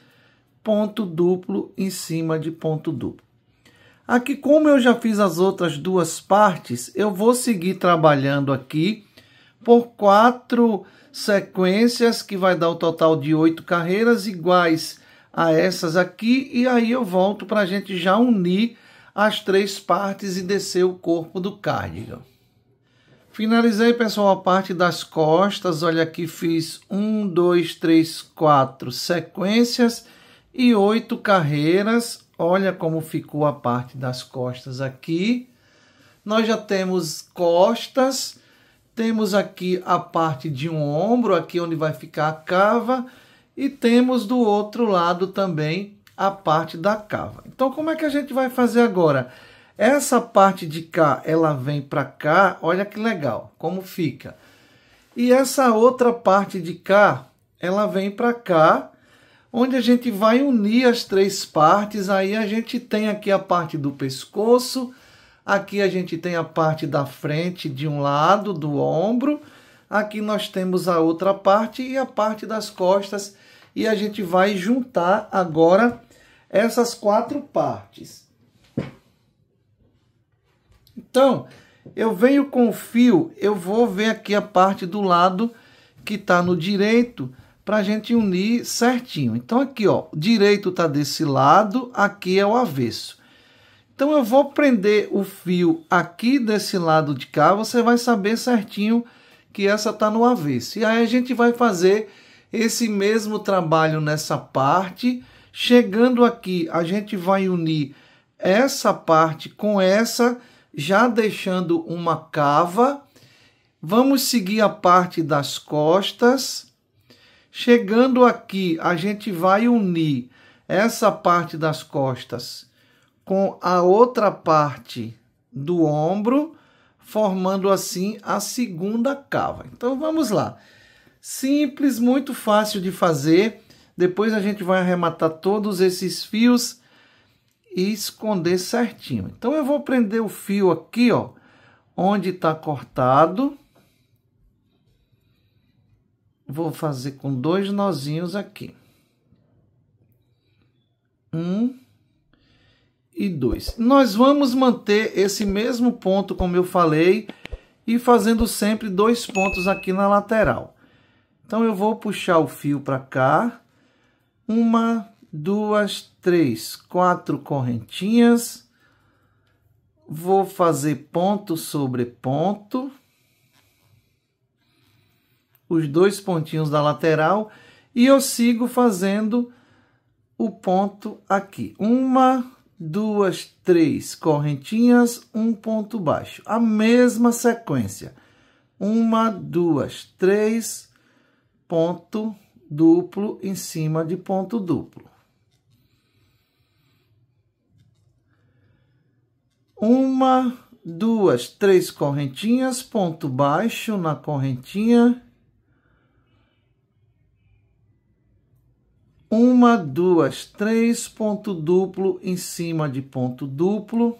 ponto duplo em cima de ponto duplo. Aqui, como eu já fiz as outras duas partes, eu vou seguir trabalhando aqui por quatro sequências, que vai dar o total de oito carreiras iguais a essas aqui, e aí eu volto para a gente já unir as três partes e descer o corpo do cardigan. Finalizei, pessoal, a parte das costas. Olha aqui, fiz um, dois, três, quatro sequências e oito carreiras. Olha como ficou a parte das costas aqui. Nós já temos costas temos aqui a parte de um ombro, aqui onde vai ficar a cava, e temos do outro lado também a parte da cava. Então, como é que a gente vai fazer agora? Essa parte de cá, ela vem para cá, olha que legal, como fica. E essa outra parte de cá, ela vem para cá, onde a gente vai unir as três partes, aí a gente tem aqui a parte do pescoço, Aqui a gente tem a parte da frente de um lado do ombro, aqui nós temos a outra parte e a parte das costas. E a gente vai juntar agora essas quatro partes. Então, eu venho com o fio, eu vou ver aqui a parte do lado que está no direito para a gente unir certinho. Então, aqui, ó, direito está desse lado, aqui é o avesso. Então eu vou prender o fio aqui desse lado de cá, você vai saber certinho que essa está no avesso. E aí a gente vai fazer esse mesmo trabalho nessa parte. Chegando aqui, a gente vai unir essa parte com essa, já deixando uma cava. Vamos seguir a parte das costas. Chegando aqui, a gente vai unir essa parte das costas com a outra parte do ombro, formando assim a segunda cava. Então vamos lá. Simples, muito fácil de fazer. Depois a gente vai arrematar todos esses fios e esconder certinho. Então eu vou prender o fio aqui, ó, onde está cortado. Vou fazer com dois nozinhos aqui. Um e 2. Nós vamos manter esse mesmo ponto, como eu falei, e fazendo sempre dois pontos aqui na lateral. Então eu vou puxar o fio para cá, uma, duas, três, quatro correntinhas, vou fazer ponto sobre ponto, os dois pontinhos da lateral, e eu sigo fazendo o ponto aqui. Uma, duas, três correntinhas, um ponto baixo. A mesma sequência. Uma, duas, três, ponto duplo em cima de ponto duplo. Uma, duas, três correntinhas, ponto baixo na correntinha, uma, duas, três, ponto duplo em cima de ponto duplo.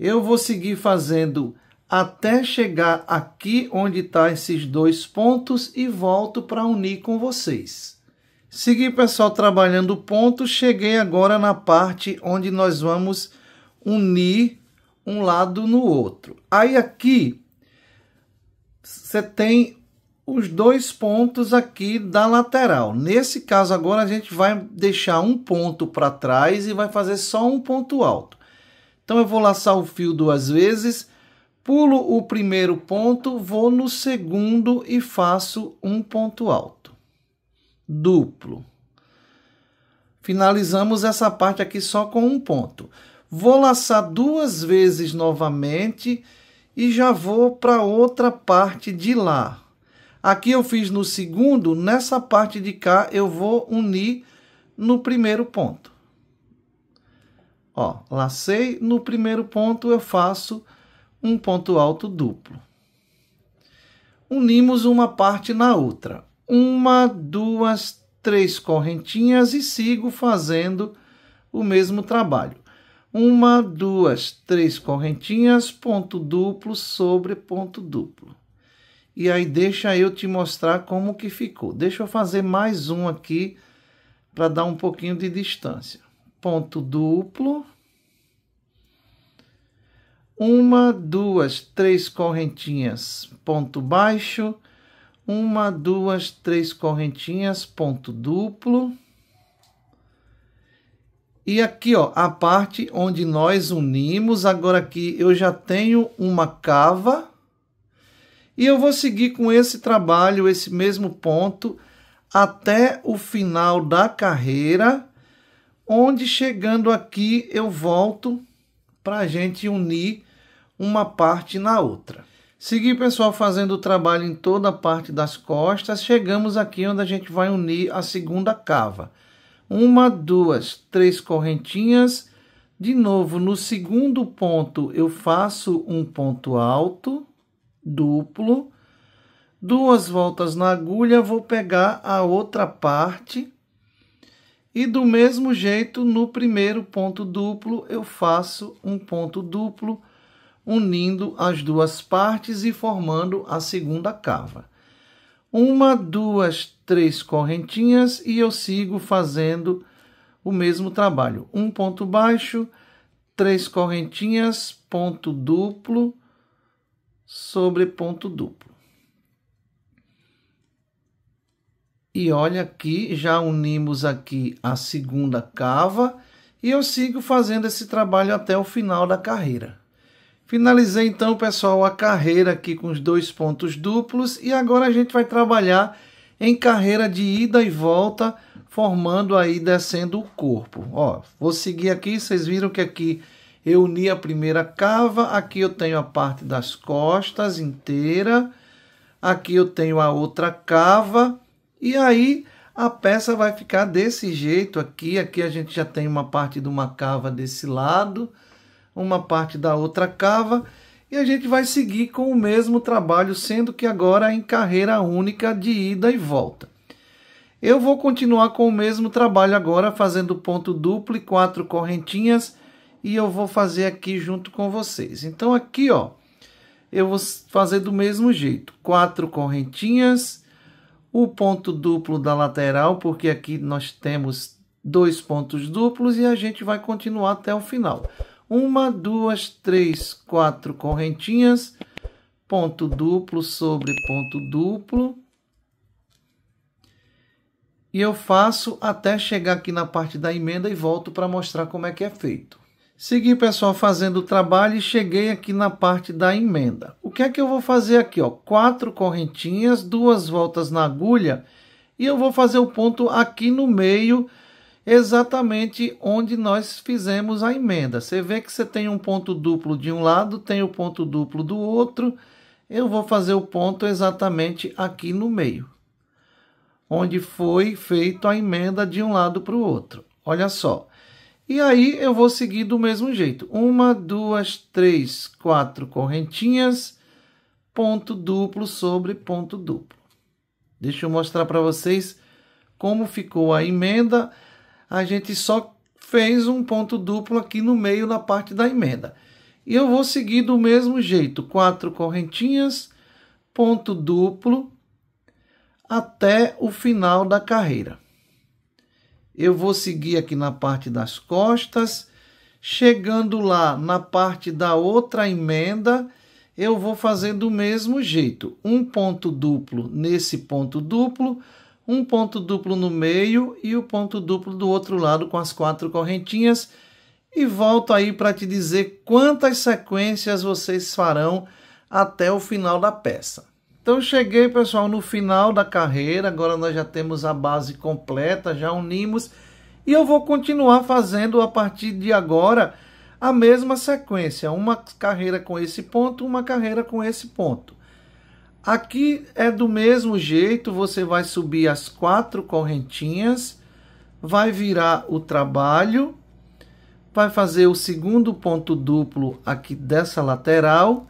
Eu vou seguir fazendo até chegar aqui onde está esses dois pontos e volto para unir com vocês. Segui, pessoal, trabalhando o ponto, cheguei agora na parte onde nós vamos unir um lado no outro. Aí aqui você tem os dois pontos aqui da lateral. Nesse caso agora a gente vai deixar um ponto para trás e vai fazer só um ponto alto. Então eu vou laçar o fio duas vezes, pulo o primeiro ponto, vou no segundo e faço um ponto alto. Duplo. Finalizamos essa parte aqui só com um ponto. Vou laçar duas vezes novamente e já vou para outra parte de lá Aqui eu fiz no segundo, nessa parte de cá eu vou unir no primeiro ponto. Ó, lacei, no primeiro ponto eu faço um ponto alto duplo. Unimos uma parte na outra. Uma, duas, três correntinhas e sigo fazendo o mesmo trabalho. Uma, duas, três correntinhas, ponto duplo sobre ponto duplo. E aí deixa eu te mostrar como que ficou. Deixa eu fazer mais um aqui para dar um pouquinho de distância. Ponto duplo. Uma, duas, três correntinhas, ponto baixo. Uma, duas, três correntinhas, ponto duplo. E aqui, ó, a parte onde nós unimos, agora aqui eu já tenho uma cava e eu vou seguir com esse trabalho, esse mesmo ponto, até o final da carreira, onde chegando aqui eu volto para a gente unir uma parte na outra. Seguir pessoal, fazendo o trabalho em toda a parte das costas, chegamos aqui onde a gente vai unir a segunda cava. Uma, duas, três correntinhas. De novo, no segundo ponto, eu faço um ponto alto duplo, duas voltas na agulha, vou pegar a outra parte. E do mesmo jeito, no primeiro ponto duplo, eu faço um ponto duplo, unindo as duas partes e formando a segunda cava. Uma, duas, três correntinhas e eu sigo fazendo o mesmo trabalho. Um ponto baixo, três correntinhas, ponto duplo, sobre ponto duplo. E olha aqui, já unimos aqui a segunda cava e eu sigo fazendo esse trabalho até o final da carreira. Finalizei então, pessoal, a carreira aqui com os dois pontos duplos e agora a gente vai trabalhar em carreira de ida e volta, formando aí, descendo o corpo. Ó, vou seguir aqui, vocês viram que aqui eu uni a primeira cava, aqui eu tenho a parte das costas inteira, aqui eu tenho a outra cava, e aí a peça vai ficar desse jeito aqui. Aqui a gente já tem uma parte de uma cava desse lado, uma parte da outra cava, e a gente vai seguir com o mesmo trabalho, sendo que agora em carreira única de ida e volta. Eu vou continuar com o mesmo trabalho agora, fazendo ponto duplo e quatro correntinhas, e eu vou fazer aqui junto com vocês. Então, aqui, ó, eu vou fazer do mesmo jeito. Quatro correntinhas, o ponto duplo da lateral, porque aqui nós temos dois pontos duplos e a gente vai continuar até o final. Uma, duas, três, quatro correntinhas, ponto duplo sobre ponto duplo. E eu faço até chegar aqui na parte da emenda e volto para mostrar como é que é feito. Segui, pessoal, fazendo o trabalho e cheguei aqui na parte da emenda. O que é que eu vou fazer aqui? Ó? Quatro correntinhas, duas voltas na agulha e eu vou fazer o ponto aqui no meio, exatamente onde nós fizemos a emenda. Você vê que você tem um ponto duplo de um lado, tem o um ponto duplo do outro. Eu vou fazer o ponto exatamente aqui no meio, onde foi feita a emenda de um lado para o outro. Olha só. E aí eu vou seguir do mesmo jeito. Uma, duas, três, quatro correntinhas, ponto duplo sobre ponto duplo. Deixa eu mostrar para vocês como ficou a emenda. A gente só fez um ponto duplo aqui no meio na parte da emenda. E eu vou seguir do mesmo jeito, quatro correntinhas, ponto duplo, até o final da carreira. Eu vou seguir aqui na parte das costas. Chegando lá na parte da outra emenda, eu vou fazer do mesmo jeito. Um ponto duplo nesse ponto duplo, um ponto duplo no meio e o ponto duplo do outro lado com as quatro correntinhas. E volto aí para te dizer quantas sequências vocês farão até o final da peça. Então cheguei, pessoal, no final da carreira, agora nós já temos a base completa, já unimos, e eu vou continuar fazendo a partir de agora a mesma sequência, uma carreira com esse ponto, uma carreira com esse ponto. Aqui é do mesmo jeito, você vai subir as quatro correntinhas, vai virar o trabalho, vai fazer o segundo ponto duplo aqui dessa lateral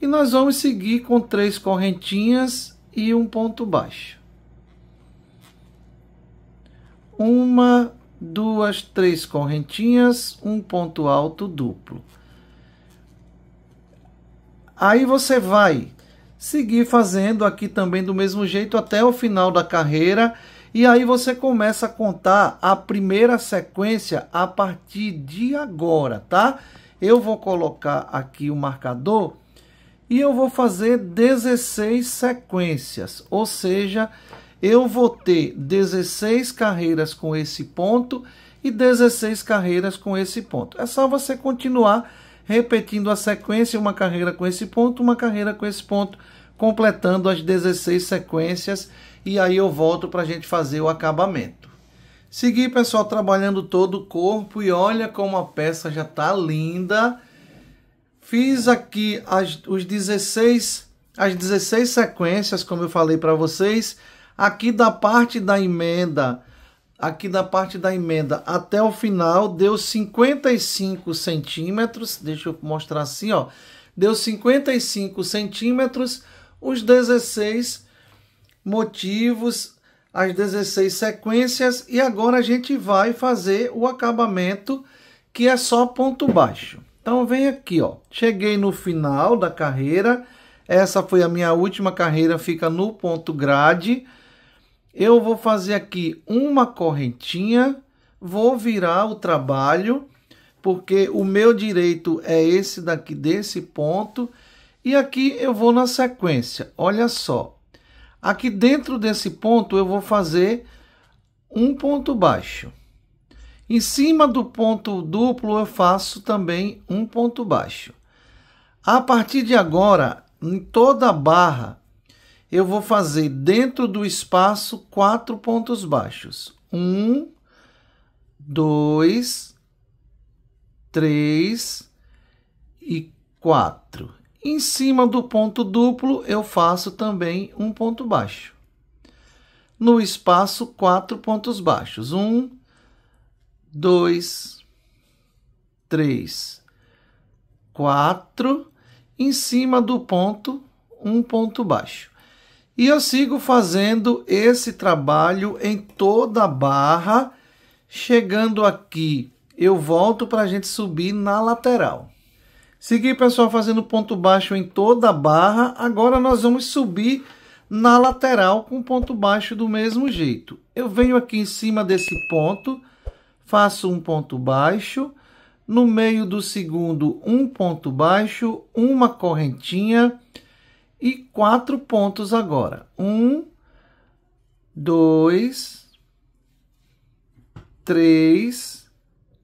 e nós vamos seguir com três correntinhas e um ponto baixo. Uma, duas, três correntinhas, um ponto alto duplo. Aí você vai seguir fazendo aqui também do mesmo jeito até o final da carreira. E aí você começa a contar a primeira sequência a partir de agora, tá? Eu vou colocar aqui o marcador e eu vou fazer 16 sequências, ou seja, eu vou ter 16 carreiras com esse ponto e 16 carreiras com esse ponto. É só você continuar repetindo a sequência, uma carreira com esse ponto, uma carreira com esse ponto, completando as 16 sequências e aí eu volto para a gente fazer o acabamento. Seguir, pessoal, trabalhando todo o corpo e olha como a peça já está linda Fiz aqui as, os 16, as 16 sequências, como eu falei para vocês, aqui da parte da emenda, aqui da parte da emenda até o final, deu 55 centímetros, deixa eu mostrar assim, ó, deu 55 centímetros, os 16 motivos, as 16 sequências, e agora a gente vai fazer o acabamento, que é só ponto baixo. Então vem aqui, ó. Cheguei no final da carreira. Essa foi a minha última carreira, fica no ponto grade. Eu vou fazer aqui uma correntinha, vou virar o trabalho, porque o meu direito é esse daqui desse ponto. E aqui eu vou na sequência. Olha só. Aqui dentro desse ponto eu vou fazer um ponto baixo. Em cima do ponto duplo, eu faço também um ponto baixo. A partir de agora, em toda a barra, eu vou fazer dentro do espaço quatro pontos baixos. Um, dois, três e quatro. Em cima do ponto duplo, eu faço também um ponto baixo. No espaço, quatro pontos baixos. Um, dois, três, quatro, em cima do ponto, um ponto baixo. E eu sigo fazendo esse trabalho em toda a barra, chegando aqui, eu volto para a gente subir na lateral. Segui, pessoal, fazendo ponto baixo em toda a barra, agora nós vamos subir na lateral com ponto baixo do mesmo jeito. Eu venho aqui em cima desse ponto, faço um ponto baixo, no meio do segundo um ponto baixo, uma correntinha e quatro pontos agora. Um, dois, três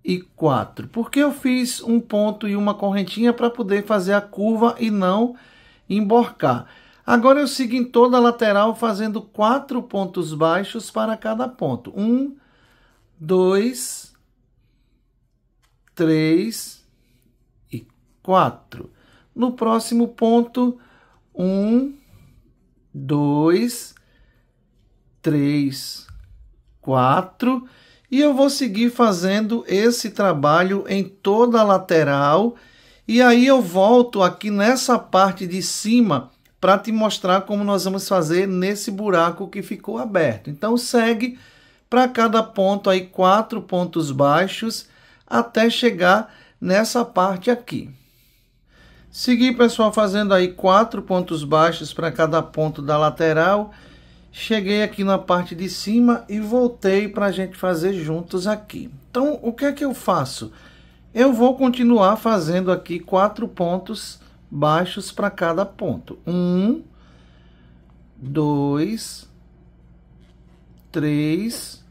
e quatro. Porque eu fiz um ponto e uma correntinha para poder fazer a curva e não emborcar. Agora eu sigo em toda a lateral fazendo quatro pontos baixos para cada ponto. Um, dois, três e quatro. No próximo ponto, um, dois, três, quatro. E eu vou seguir fazendo esse trabalho em toda a lateral. E aí eu volto aqui nessa parte de cima para te mostrar como nós vamos fazer nesse buraco que ficou aberto. Então segue para cada ponto aí quatro pontos baixos até chegar nessa parte aqui. Seguir, pessoal, fazendo aí quatro pontos baixos para cada ponto da lateral. Cheguei aqui na parte de cima e voltei para a gente fazer juntos aqui. Então, o que é que eu faço? Eu vou continuar fazendo aqui quatro pontos baixos para cada ponto. Um, dois, três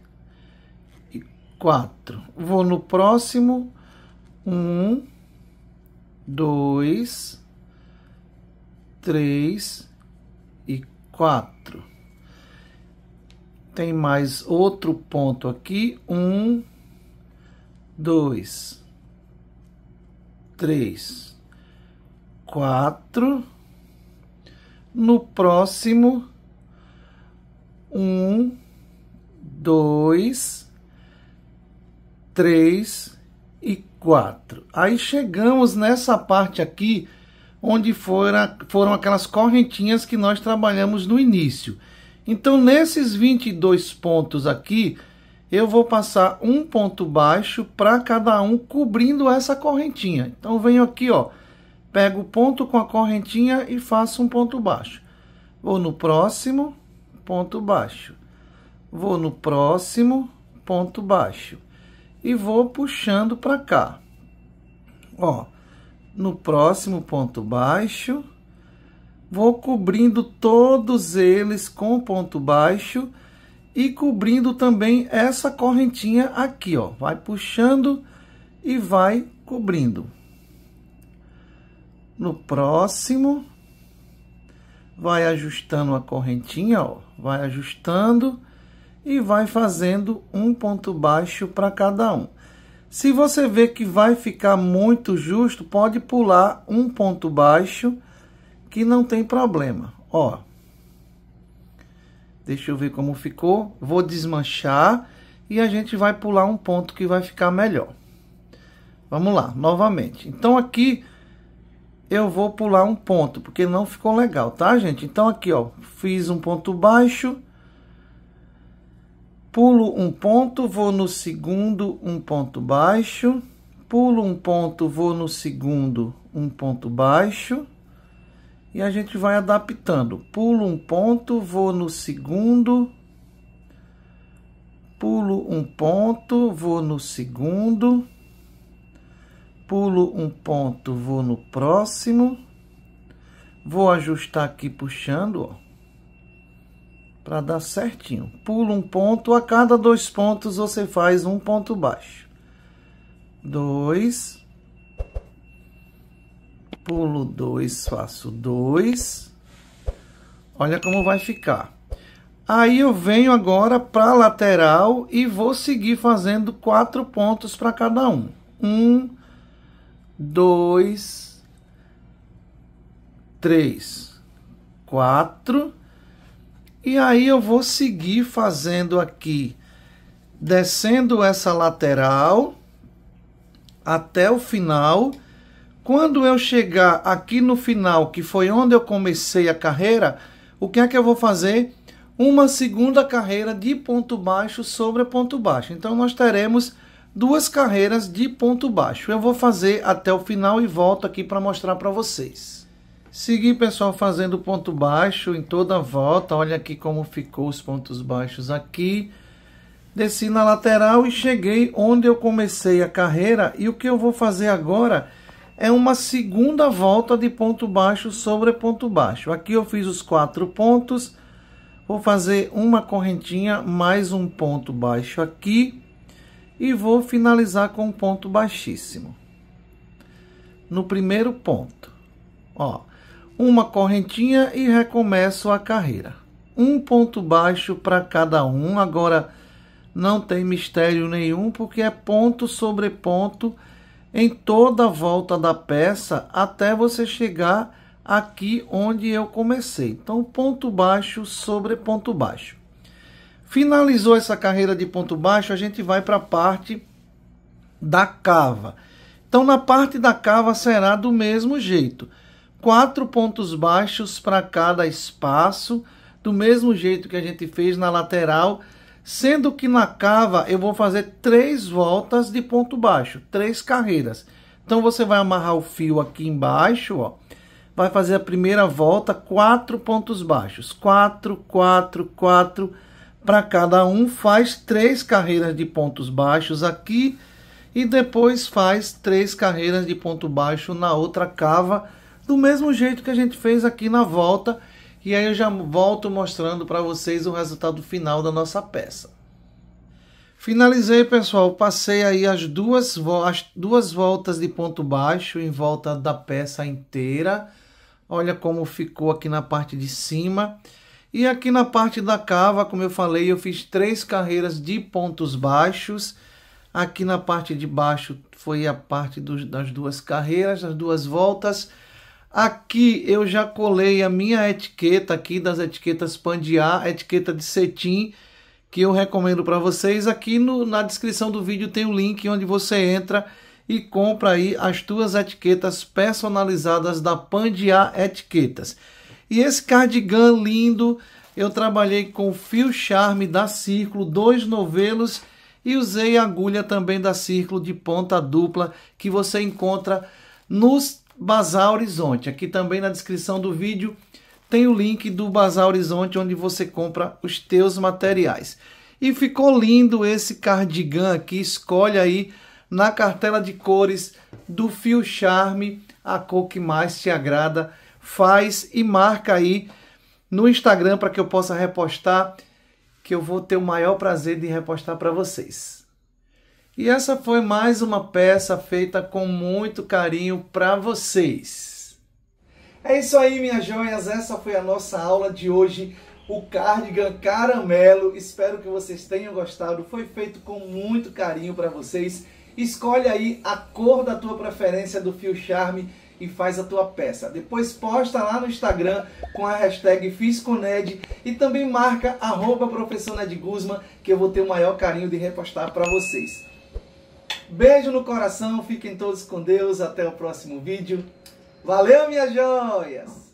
e quatro. Vou no próximo, um, dois, três e quatro. Tem mais outro ponto aqui, um, dois, três, quatro. No próximo, um, 2, 3 e 4. Aí chegamos nessa parte aqui, onde fora, foram aquelas correntinhas que nós trabalhamos no início. Então, nesses 22 pontos aqui, eu vou passar um ponto baixo para cada um, cobrindo essa correntinha. Então, venho aqui, ó, pego o ponto com a correntinha e faço um ponto baixo. Vou no próximo, ponto baixo vou no próximo ponto baixo e vou puxando para cá. Ó, no próximo ponto baixo, vou cobrindo todos eles com ponto baixo e cobrindo também essa correntinha aqui, ó. Vai puxando e vai cobrindo. No próximo, vai ajustando a correntinha, ó. Vai ajustando e vai fazendo um ponto baixo para cada um. Se você vê que vai ficar muito justo, pode pular um ponto baixo, que não tem problema. Ó, deixa eu ver como ficou. Vou desmanchar e a gente vai pular um ponto que vai ficar melhor. Vamos lá, novamente. Então aqui eu vou pular um ponto, porque não ficou legal, tá, gente? Então aqui, ó, fiz um ponto baixo pulo um ponto, vou no segundo, um ponto baixo, pulo um ponto, vou no segundo, um ponto baixo, e a gente vai adaptando. Pulo um ponto, vou no segundo, pulo um ponto, vou no segundo, pulo um ponto, vou no próximo, vou ajustar aqui puxando, ó para dar certinho. Pula um ponto, a cada dois pontos você faz um ponto baixo. Dois. Pulo dois, faço dois. Olha como vai ficar. Aí eu venho agora para a lateral e vou seguir fazendo quatro pontos para cada um. Um, dois, três, quatro e aí eu vou seguir fazendo aqui, descendo essa lateral até o final. Quando eu chegar aqui no final, que foi onde eu comecei a carreira, o que é que eu vou fazer? Uma segunda carreira de ponto baixo sobre ponto baixo. Então, nós teremos duas carreiras de ponto baixo. Eu vou fazer até o final e volto aqui para mostrar para vocês. Seguir, pessoal, fazendo ponto baixo em toda a volta. Olha aqui como ficou os pontos baixos aqui. Desci na lateral e cheguei onde eu comecei a carreira. E o que eu vou fazer agora é uma segunda volta de ponto baixo sobre ponto baixo. Aqui eu fiz os quatro pontos. Vou fazer uma correntinha, mais um ponto baixo aqui. E vou finalizar com um ponto baixíssimo. No primeiro ponto. Ó, uma correntinha e recomeço a carreira. Um ponto baixo para cada um. Agora não tem mistério nenhum, porque é ponto sobre ponto em toda a volta da peça até você chegar aqui onde eu comecei. Então, ponto baixo sobre ponto baixo. Finalizou essa carreira de ponto baixo, a gente vai para a parte da cava. Então, na parte da cava será do mesmo jeito quatro pontos baixos para cada espaço, do mesmo jeito que a gente fez na lateral, sendo que na cava eu vou fazer três voltas de ponto baixo, três carreiras. Então você vai amarrar o fio aqui embaixo, ó, vai fazer a primeira volta, quatro pontos baixos, quatro, quatro, quatro, para cada um faz três carreiras de pontos baixos aqui e depois faz três carreiras de ponto baixo na outra cava do mesmo jeito que a gente fez aqui na volta. E aí eu já volto mostrando para vocês o resultado final da nossa peça. Finalizei, pessoal. Passei aí as duas, as duas voltas de ponto baixo em volta da peça inteira. Olha como ficou aqui na parte de cima. E aqui na parte da cava, como eu falei, eu fiz três carreiras de pontos baixos. Aqui na parte de baixo foi a parte das duas carreiras, das duas voltas. Aqui eu já colei a minha etiqueta aqui das etiquetas Pandiá, etiqueta de cetim, que eu recomendo para vocês. Aqui no, na descrição do vídeo tem o um link onde você entra e compra aí as tuas etiquetas personalizadas da Pandiá Etiquetas. E esse cardigan lindo, eu trabalhei com fio charme da Círculo, dois novelos e usei agulha também da Círculo de ponta dupla que você encontra nos Bazar Horizonte. Aqui também na descrição do vídeo tem o link do Bazar Horizonte onde você compra os teus materiais. E ficou lindo esse cardigan aqui, escolhe aí na cartela de cores do Fio Charme a cor que mais te agrada, faz e marca aí no Instagram para que eu possa repostar, que eu vou ter o maior prazer de repostar para vocês. E essa foi mais uma peça feita com muito carinho para vocês. É isso aí, minhas joias. Essa foi a nossa aula de hoje. O cardigan caramelo. Espero que vocês tenham gostado. Foi feito com muito carinho para vocês. Escolhe aí a cor da tua preferência do fio charme e faz a tua peça. Depois posta lá no Instagram com a hashtag FiscoNed e também marca arroba que eu vou ter o maior carinho de repostar para vocês. Beijo no coração, fiquem todos com Deus, até o próximo vídeo. Valeu, minhas joias!